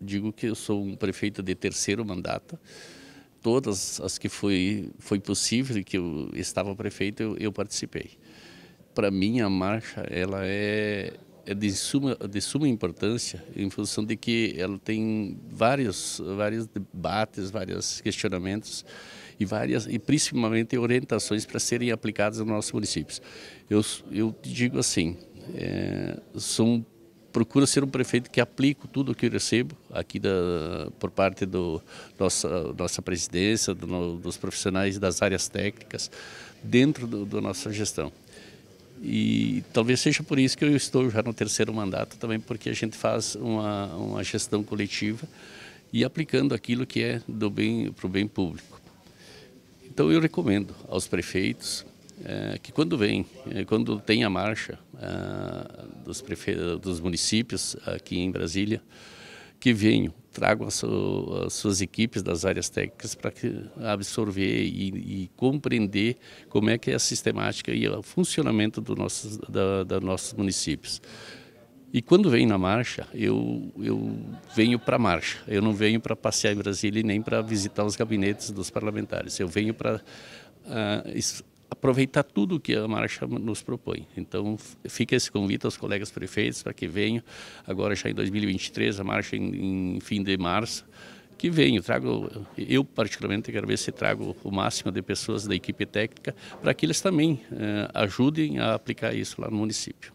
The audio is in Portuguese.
digo que eu sou um prefeito de terceiro mandato. Todas as que foi, foi possível que eu estava prefeito, eu, eu participei. Para mim, a marcha ela é, é de, suma, de suma importância, em função de que ela tem vários, vários debates, vários questionamentos e várias e principalmente orientações para serem aplicadas nos nossos municípios. Eu, eu digo assim, é, são procuro ser um prefeito que aplico tudo o que eu recebo aqui da, por parte do nossa nossa presidência, do, dos profissionais das áreas técnicas dentro da nossa gestão. E talvez seja por isso que eu estou já no terceiro mandato também, porque a gente faz uma, uma gestão coletiva e aplicando aquilo que é do bem para o bem público. Então eu recomendo aos prefeitos é, que quando vem, é, quando tem a marcha, ah, dos dos municípios aqui em Brasília que venham, tragam as, su, as suas equipes das áreas técnicas para absorver e, e, compreender como é que é a sistemática e o funcionamento do nossos, da, da nossos municípios. E quando venho na marcha, eu, eu venho para a marcha. Eu não venho para passear em Brasília e nem para visitar os gabinetes dos parlamentares. Eu venho para uh, ah, aproveitar tudo que a marcha nos propõe. Então, fica esse convite aos colegas prefeitos para que venham agora já em 2023, a marcha em, em fim de março, que venham, trago, eu particularmente quero ver se trago o máximo de pessoas da equipe técnica para que eles também eh, ajudem a aplicar isso lá no município.